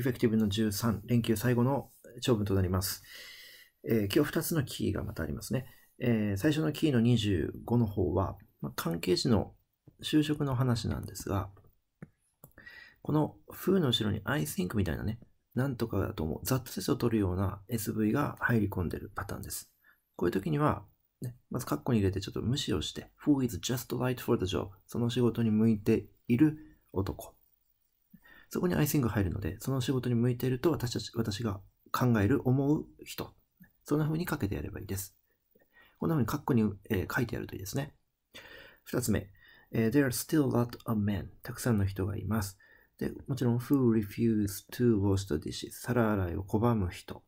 エフェクティブの13、連休最後の長文となります。えー、今日2つのキーがまたありますね。えー、最初のキーの25の方は、まあ、関係詞の就職の話なんですが、この風の後ろに I think みたいなね、なんとかだと思う、ざっと説を取るような SV が入り込んでるパターンです。こういう時には、ね、まずカッコに入れてちょっと無視をして、Who is just right for the job? その仕事に向いている男。そこにアイシング入るので、その仕事に向いていると私たち、私が考える、思う人。そんな風にかけてやればいいです。こんな風に括弧に、えー、書いてやるといいですね。二つ目、There are still a lot of men. たくさんの人がいます。で、もちろん、who refuse to wash the dishes. 皿洗いを拒む人。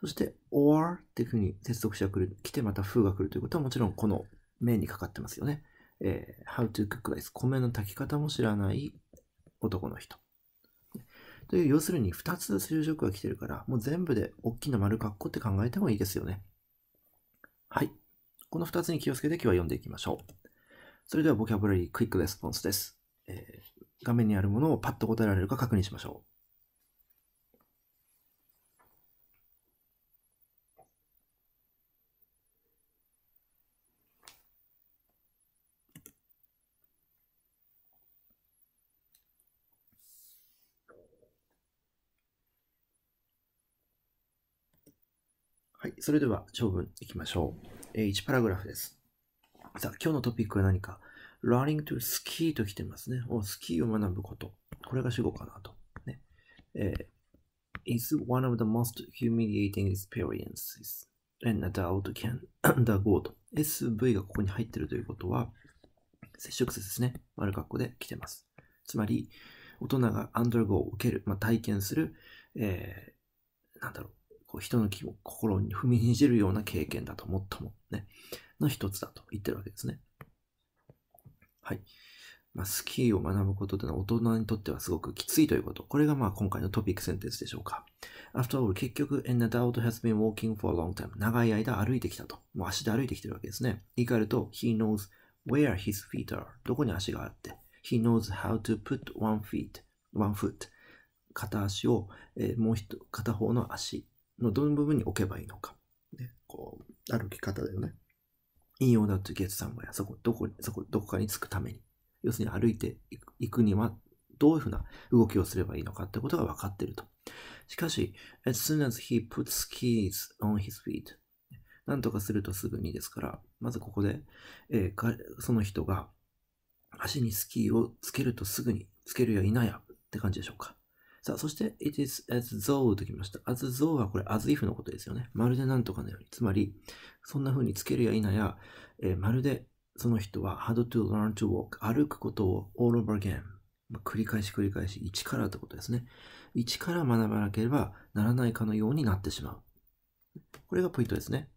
そして、or っていう風に接続詞が来る、来てまた who が来るということはもちろんこの面にかかってますよね。えー、how to cook rice 米の炊き方も知らない男の人。という、要するに2つ就職が来てるから、もう全部で大きな丸括弧って考えてもいいですよね。はい。この2つに気をつけて今日は読んでいきましょう。それではボキャブラリークイックレスポンスです。えー、画面にあるものをパッと答えられるか確認しましょう。はい。それでは、長文いきましょう。えー、1パラグラフです。さあ、今日のトピックは何か ?learning to ski と来てますね。スキーを学ぶこと。これが主語かなと。ね。えー is one of the most humiliating experiences an adult can undergo と SV がここに入ってるということは接触説ですね。丸括弧で来てます。つまり、大人が undergo を受ける、まあ、体験する、えー、なんだろう、こう人の気を心に踏みにじるような経験だと、っ最もね、の一つだと言ってるわけですね。はい。まあ、スキーを学ぶことというのは大人にとってはすごくきついということ。これがまあ今回のトピックセンテンスでしょうか。After all, 結局、an adult has been walking for a long time. 長い間歩いてきたと。もう足で歩いてきてるわけですね。言い換えると、he knows where his feet are. どこに足があって。he knows how to put one feet, one foot. 片足を、えー、もう一、片方の足のどの部分に置けばいいのか。ね、こう、歩き方だよね。引用だとゲッツさんはや、そこ、どこ、そこ、どこかに着くために。要するに歩いていくには、どういうふうな動きをすればいいのかってことが分かっていると。しかし、as soon as he puts keys on his feet なんとかするとすぐにですから、まずここで、えー、その人が足にスキーをつけるとすぐに、つけるや否やって感じでしょうか。さあ、そして、it is as though ときました。as though はこれ as if のことですよね。まるでなんとかのように。つまり、そんな風につけるや否や、えー、まるでその人は had to learn to walk 歩くことを all over again 繰り返し繰り返し一からってことですね。一から学ばなければならないかのようになってしまう。これがポイントですね。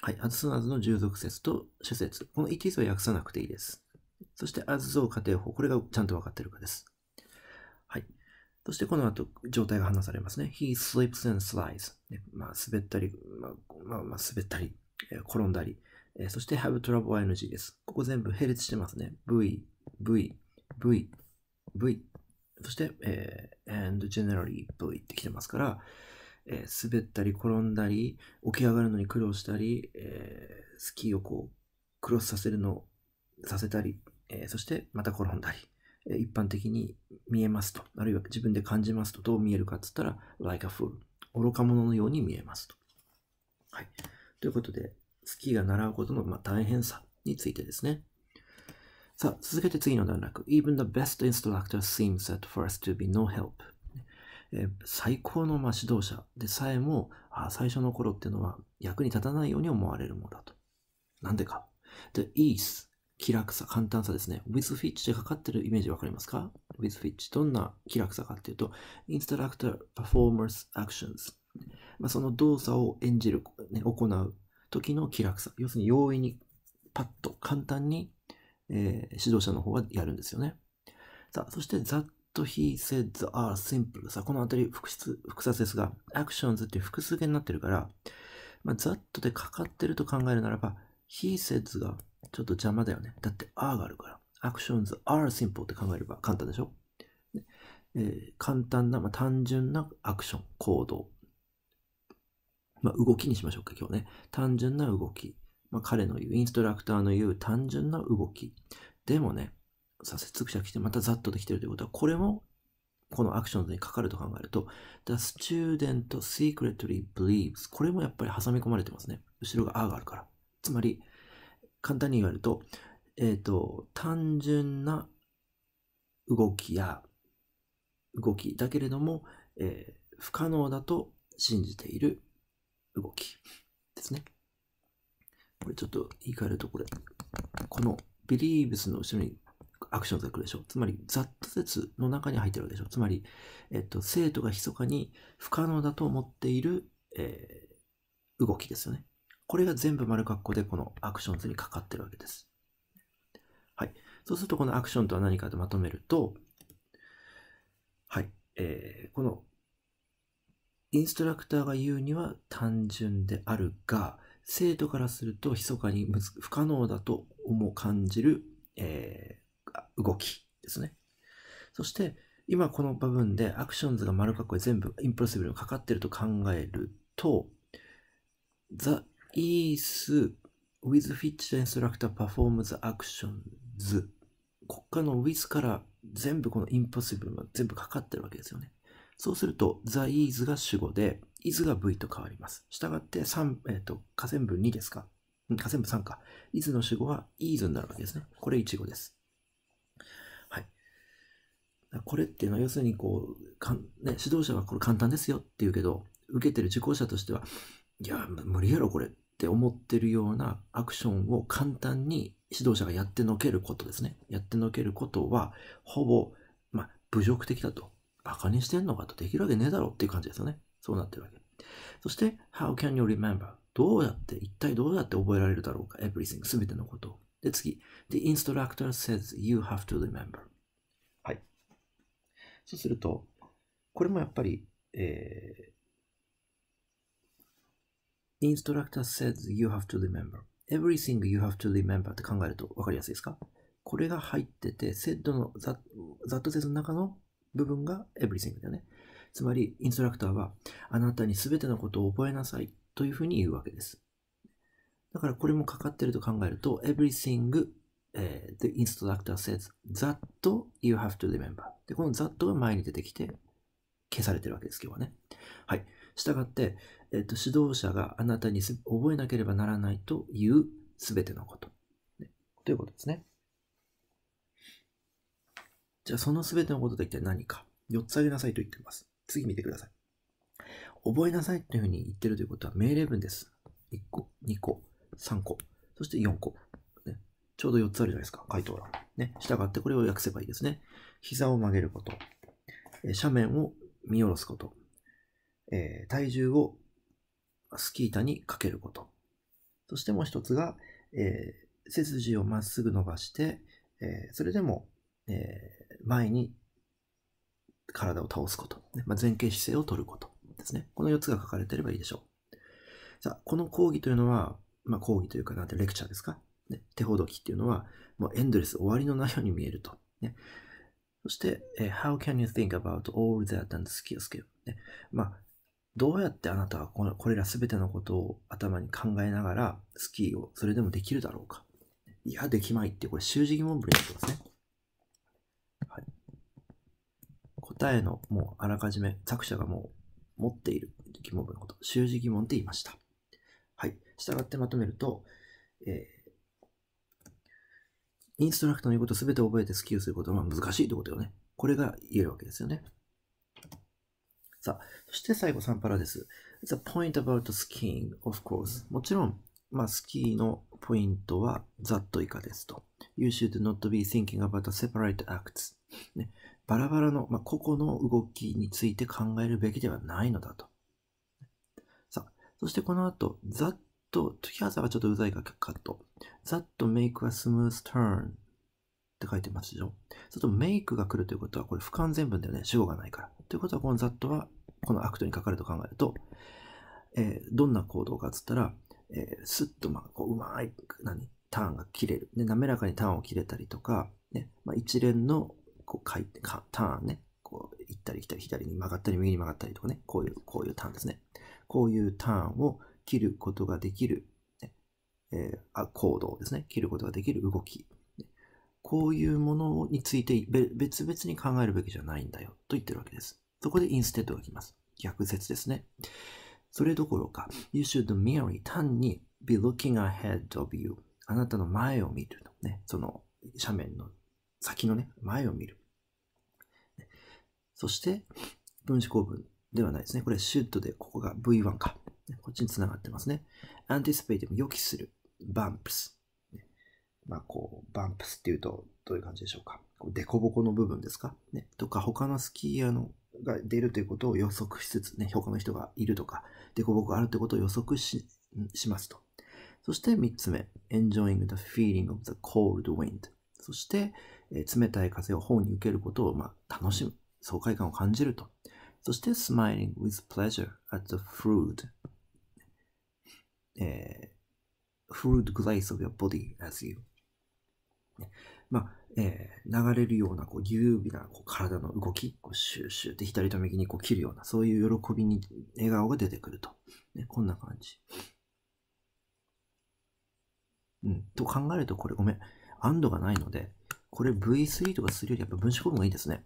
はい。as soon as の従属説と主説。この it is は訳さなくていいです。そして as though 仮定法。これがちゃんと分かってるかです。そしてこの後、状態が話されますね。He slips and slides. まあ、滑ったり、まあ、まあ、滑ったり、えー、転んだり、えー、そして have trouble n g です。ここ全部並列してますね。V、V、V、V。そして、えー、and generally V ってきてますから、えー、滑ったり転んだり、起き上がるのに苦労したり、えー、スキーをこう、クロスさせるの、させたり、えー、そしてまた転んだり。一般的に見えますと、あるいは自分で感じますと、どう見えるかっつったら、like a fool。愚か者のように見えますと。はい。ということで、スキーが習うことのま大変さについてですね。さあ、続けて次の段落。Even the best instructor seems at first to be no help. 最高のま指導者でさえもあ最初の頃っていうのは役に立たないように思われるものだと。なんでか。The ease 気楽さ、簡単さですね。withfitch っかかってるイメージわかりますか ?withfitch。どんな気楽さかっていうと、インストラクター、パフォーマンス、アクションズ。まあ、その動作を演じる、ね、行う時の気楽さ。要するに容易に、パッと、簡単に、えー、指導者の方がやるんですよね。さあ、そして that he said are simple. さあ、このあたり複複雑ですが、actions って複数形になってるから、まあ、that でかかってると考えるならば、he said がちょっと邪魔だよね。だって R があるから。Actions are simple って考えれば簡単でしょ、えー、簡単な、まあ、単純なアクション、行動。まあ、動きにしましょうか、今日ね。単純な動き。まあ、彼の言う、インストラクターの言う単純な動き。でもね、左折者来てまたざっとできてるということは、これもこのアクションズにかかると考えると、The student secretly believes これもやっぱり挟み込まれてますね。後ろが R があるから。つまり、簡単に言われると、えっ、ー、と、単純な動きや、動きだけれども、えー、不可能だと信じている動きですね。これちょっと言い換えると、これ、この believes の後ろにアクションが来るでしょ。つまり、ざっと説の中に入ってるわけでしょ。つまり、えっと、生徒が密かに不可能だと思っている、えー、動きですよね。これが全部丸括弧でこのアクションズにかかってるわけです。はい。そうするとこのアクションとは何かとまとめると、はい。えー、このインストラクターが言うには単純であるが、生徒からすると密かに不可能だと思う感じる、えー、動きですね。そして、今この部分でアクションズが丸括弧で全部インプロシブルにかかってると考えると、ザ・イース、ウィズ・フィッチ・ n s t r u c t o r performs a c t i こっからの with から全部この impossible が全部かかってるわけですよね。そうすると the ズ s が主語で is が v と変わります。したがって3、えっ、ー、と、下線部2ですか下線部3か。is の主語はー s になるわけですね。これ1語です。はい。これっていうのは要するにこう、かんね、指導者はこれ簡単ですよって言うけど、受けてる受講者としては、いや、無理やろこれっって思ってるようなアクションを簡単に指導者がやってのけることですね。やってのけることは、ほぼ、まあ、侮辱的だと。馬鹿にしてんのかと。できるわけねえだろっていう感じですよね。そうなってるわけ。そして、how can you remember? どうやって、一体どうやって覚えられるだろうか ?everything, すべてのことを。で、次。The instructor says you have to remember. はい。そうすると、これもやっぱり、えー、instructor says you have to remember. Everything you have to remember って考えると分かりやすいですかこれが入ってて、said の that, that says の中の部分が everything だよね。つまり、インストラクターは、あなたに全てのことを覚えなさいというふうに言うわけです。だからこれもかかってると考えると、everything、えー、the instructor says that you have to remember。で、この that が前に出てきて、消されてるわけです、今日はね。はい。したがって、えっと、指導者があなたに覚えなければならないというすべてのこと。ということですね。じゃあ、そのすべてのことと一体何か。4つ挙げなさいと言っています。次見てください。覚えなさいというふうに言ってるということは命令文です。1個、2個、3個、そして4個。ね、ちょうど4つあるじゃないですか、回答欄。ね、従ってこれを訳せばいいですね。膝を曲げること。え斜面を見下ろすこと。えー、体重をスキー板にかけること。そしてもう一つが、えー、背筋をまっすぐ伸ばして、えー、それでも、えー、前に体を倒すこと。まあ、前傾姿勢を取ることですね。この4つが書かれてればいいでしょう。さあ、この講義というのは、まあ、講義というか、なんてレクチャーですか、ね、手ほどきっていうのは、もうエンドレス終わりのないように見えると。ね、そして、え How can you think about all that and skill skill?、ね、まあ、どうやってあなたはここれら全てのことを頭に考えながらスキーをそれでもできるだろうかいや、できまいって、これ習字疑問文になってますね。はい。答えの、もうあらかじめ作者がもう持っている疑問文のこと、習字疑問って言いました。はい。従ってまとめると、えー、インストラクトの言うことすべて覚えてスキーをすることは難しいってことよね。これが言えるわけですよね。さあ、そして最後3パラです。The point about skiing, of course. もちろん、まあ、スキーのポイントはざっと以下ですと。You should not be thinking about separate acts. ね、バラバラの、まあ、個々の動きについて考えるべきではないのだと。さあ、そしてこの後、ざっと、t o g e はちょっとうざいかカット。ざっと make a smooth turn って書いてますでしょ。それと make が来るということは、これ不完全文だよね。主語がないから。ということは、このざっとはこのアクトにかかると考えると、えー、どんな行動かっつったら、えー、スッとまあこううまい何ターンが切れる、ね、滑らかにターンを切れたりとか、ねまあ、一連のこう回かターンねこう行ったり来たり左に曲がったり右に曲がったりとかねこういうこういうターンですねこういうターンを切ることができる、ねえー、あ行動ですね切ることができる動き、ね、こういうものについて別々に考えるべきじゃないんだよと言ってるわけですそこで instead が来ます。逆説ですね。それどころか、you should merely 単に be looking ahead of you あなたの前を見るのね。その斜面の先のね、前を見る。そして、分子構文ではないですね。これ should で、ここが V1 か。こっちにつながってますね。anticipate も予期する。bumps。まあこう、バンプスっていうとどういう感じでしょうか。こうデコボコの部分ですかね。とか他のスキーヤーのが出るということを予測しつつね、他の人がいるとか、凸凹があるということを予測ししますと。そして3つ目、enjoying the feeling of the cold wind。そして、えー、冷たい風を頬に受けることを、まあ、楽しむ、爽快感を感じると。そして、smiling with pleasure at the fruit、えー、fruit glaze of your body as you。まあえー、流れるような、こう、優美なこう体の動き、こうシューシューって左と右にこう切るような、そういう喜びに、笑顔が出てくると。ね、こんな感じ。うん、と考えると、これごめん。安度がないので、これ V3 とかするよりやっぱ分子構文がいいですね。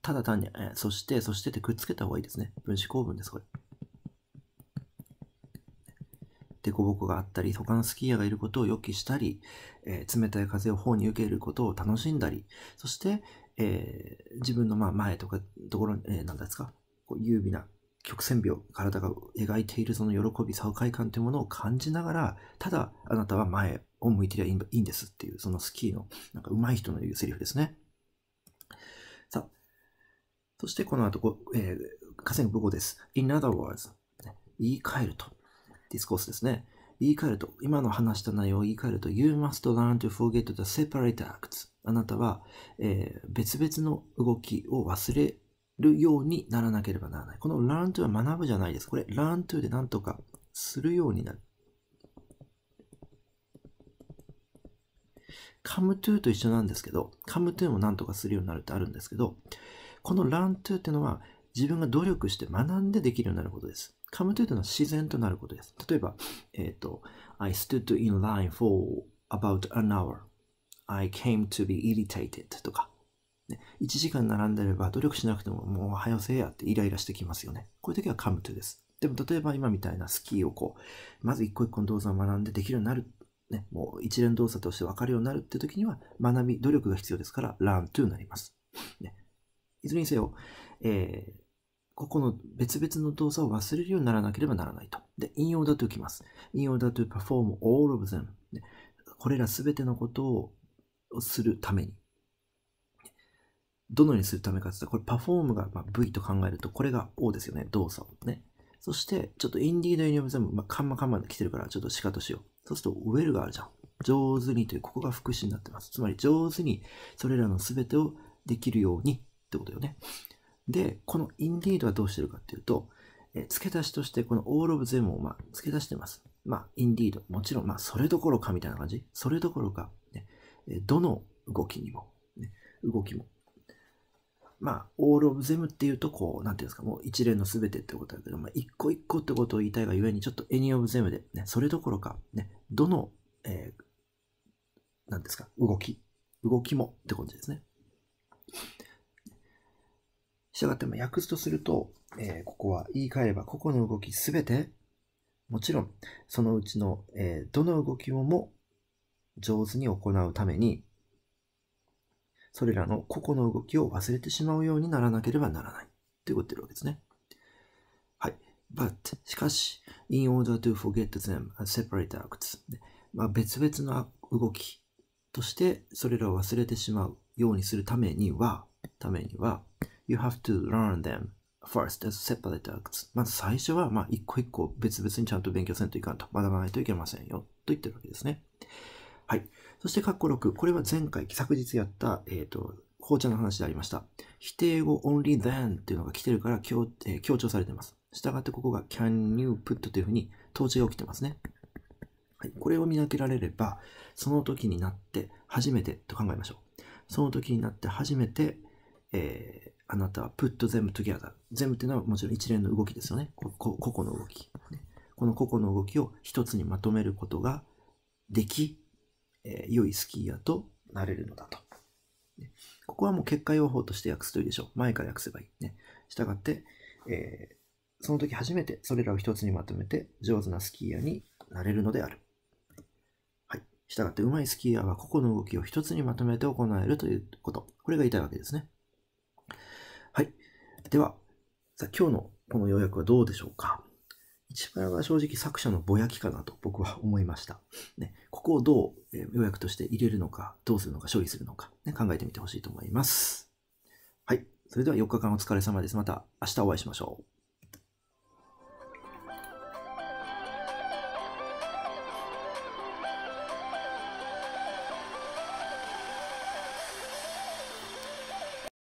ただ単に、えー、そして、そしてってくっつけた方がいいですね。分子構文です、これ。凸凹があったり、他のスキーヤーがいることを予期したり、えー、冷たい風を頬に受けることを楽しんだり、そして、えー、自分のまあ前とか、ところに、えー、なんですか、こう優美な曲線美を体が描いているその喜び、爽快感というものを感じながら、ただあなたは前を向いてりゃいいんですっていう、そのスキーのなんか上手い人の言うセリフですね。さあ、そしてこの後、えー、河川部語です。In other words、言い換えると。ディスコースですね。言い換えると、今の話した内容を言い換えると、You must learn to forget the separate acts. あなたは、えー、別々の動きを忘れるようにならなければならない。この learn to は学ぶじゃないです。これ learn to で何とかするようになる。come to と一緒なんですけど、come to も何とかするようになるってあるんですけど、この learn to っていうのは自分が努力して学んでできるようになることです。カムトゥというのは自然となることです。例えば、えっ、ー、と、I stood in line for about an hour. I came to be irritated とか、ね、1時間並んでれば努力しなくてももう早せえやってイライラしてきますよね。こういう時は come to です。でも例えば今みたいなスキーをこう、まず一個一個の動作を学んでできるようになる。ね、もう一連動作として分かるようになるって時には学び、努力が必要ですから learn to になります。ね、いずれにせよ、えーここの別々の動作を忘れるようにならなければならないと。で、in order to きます。in order to perform all of them。これらすべてのことをするために。どのようにするためか言ったら、これパフォームが、まあ、V と考えると、これが O ですよね。動作をね。そして、ちょっとインディード o ニオブザム、まあ、カンマカンマで来てるから、ちょっとシカとしよう。そうすると、ウェルがあるじゃん。上手にという、ここが副詞になってます。つまり、上手にそれらのすべてをできるようにってことよね。で、このインディードはどうしてるかっていうと、え付け足しとしてこの all of them をまあ付け足してます。まあ、インディード、もちろん、まあ、それどころかみたいな感じ。それどころか、ね、どの動きにも、ね、動きも。まあ、all of them っていうと、こう、なんていうんですか、もう一連の全てってことだけど、まあ、一個一個ってことを言いたいがゆえに、ちょっと any of them で、ね、それどころか、ね、どの、えー、なんですか、動き、動きもって感じですね。したがっても訳すとすると、えー、ここは言い換えれば個々の動きすべて、もちろんそのうちの、えー、どの動きをも上手に行うために、それらの個々の動きを忘れてしまうようにならなければならない。ということでるわけですね。はい。but しかし、in order to forget them as separate acts、まあ、別々の動きとしてそれらを忘れてしまうようにするためには、ためには、you have to learn them first as separate acts. まず最初は、まあ、一個一個別々にちゃんと勉強せんといかんと、学ばないといけませんよ、と言ってるわけですね。はい。そして、カッコ6。これは前回、昨日やった、えっ、ー、と、紅茶の話でありました。否定語 only then っていうのが来てるから強,、えー、強調されています。したがってここが can you put というふうに統治が起きてますね。はい、これを見分けられれば、その時になって初めてと考えましょう。その時になって初めてえー、あなたは put them together。全部っていうのはもちろん一連の動きですよね。ここ個々の動き、この個々の動きを一つにまとめることができ、えー、良いスキーヤーとなれるのだと。ここはもう結果用法として訳すといいでしょう。前から訳せばいい。ね。したがって、えー、その時初めてそれらを一つにまとめて上手なスキーヤーになれるのである。はい。したがって上手いスキーヤーは個々の動きを一つにまとめて行えるということ。これが言いたいわけですね。では、さ今日のこの要約はどうでしょうか一番は正直作者のぼやきかなと僕は思いました。ね、ここをどう、え要約として入れるのか、どうするのか、処理するのか、ね、考えてみてほしいと思います。はい。それでは4日間お疲れ様です。また明日お会いしましょう。